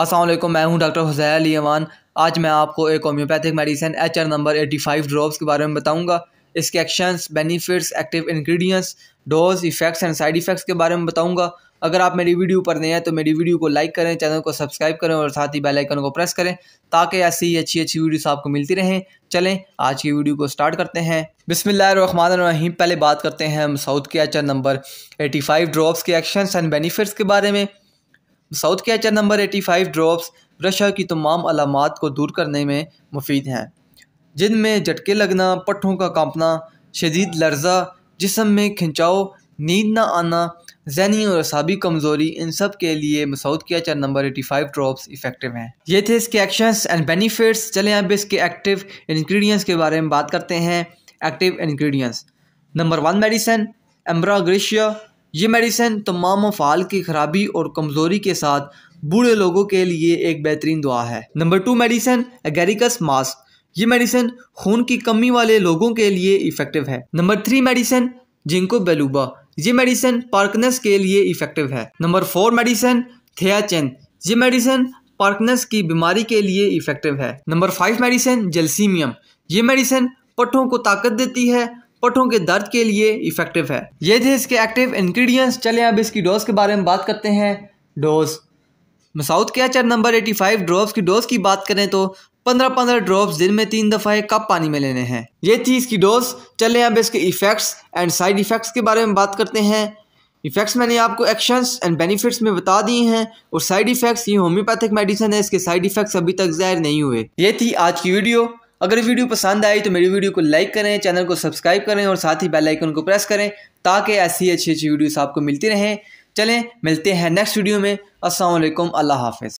असलम मैं हूं डॉक्टर हुसैन अली अमान आज मैं आपको एक homeopathic medicine H R number eighty five drops के बारे में बताऊंगा इसके actions benefits active ingredients dose effects and side effects के बारे में बताऊंगा अगर आप मेरी वीडियो पर नए हैं तो मेरी वीडियो को लाइक करें चैनल को सब्सक्राइब करें और साथ ही बेलाइकन को प्रेस करें ताकि ऐसी ही अच्छी अच्छी वीडियोस आपको मिलती रहें चलें आज की वीडियो को स्टार्ट करते हैं बिसमीम पहले बात करते हैं हम साउथ के H number eighty five drops के एक्शंस एंड बेनिफिट्स के बारे में साउथ कैचर नंबर एटी फाइव ड्रॉप्स रशा की तमाम अलामत को दूर करने में मुफीद हैं जिनमें झटके लगना पट्ठों का कांपना शदीद लर्जा जिसम में खिंचाव नींद ना आना जहनी और असाबी कमज़ोरी इन सब के लिए मसाउथ किया चार number eighty five drops effective हैं ये थे इसके एक्शंस एंड बेनिफिट्स चलें अब इसके एक्टिव इन्ग्रीडियंट्स के बारे में बात करते हैं active ingredients number one medicine ambra grisea ये मेडिसिन तमाम अफ़ाल की खराबी और कमज़ोरी के साथ बूढ़े लोगों के लिए एक बेहतरीन दुआ है नंबर टू मेडिसिन एगेरिकस मास्क ये मेडिसिन खून की कमी वाले लोगों के लिए इफ़ेक्टिव है number three medicine ginkgo biloba ये मेडिसिन पार्कनेस के लिए इफ़ेक्टिव है नंबर फोर मेडिसिन थियाचेन ये मेडिसिन पार्कनेस की बीमारी के लिए इफ़ेक्टिव है नंबर फाइव मेडिसिन जेलसीमियम ये मेडिसिन पट्टों को ताकत देती है पठों के दर्द के लिए इफेक्टिव है ये थे इसके एक्टिव इंग्रेडिएंट्स चले अब इसकी डोज के बारे में बात करते हैं डोज मसाउथ कैचर नंबर एटी फाइव ड्रॉप्स की डोज की बात करें तो पंद्रह पंद्रह ड्रॉप्स दिन में तीन दफ़ा एक कप पानी में लेने हैं ये थी इसकी डोज चले अब इसके इफ़ेक्ट्स एंड साइड इफ़ेक्ट्स के बारे में बात करते हैं इफ़ेक्ट्स मैंने आपको एक्शंस एंड बेनिफिट्स में बता दिए हैं और साइड इफ़ेक्ट्स ये होम्योपैथिक मेडिसिन है इसके साइड इफ़ेक्ट्स अभी तक जाहिर नहीं हुए ये थी आज की वीडियो अगर वीडियो पसंद आई तो मेरी वीडियो को लाइक करें चैनल को सब्सक्राइब करें और साथ ही बेल आइकन को प्रेस करें ताकि ऐसी अच्छी अच्छी वीडियोस आपको मिलती रहें चलें मिलते हैं नेक्स्ट वीडियो में वालेकुम अल्लाह हाफिज़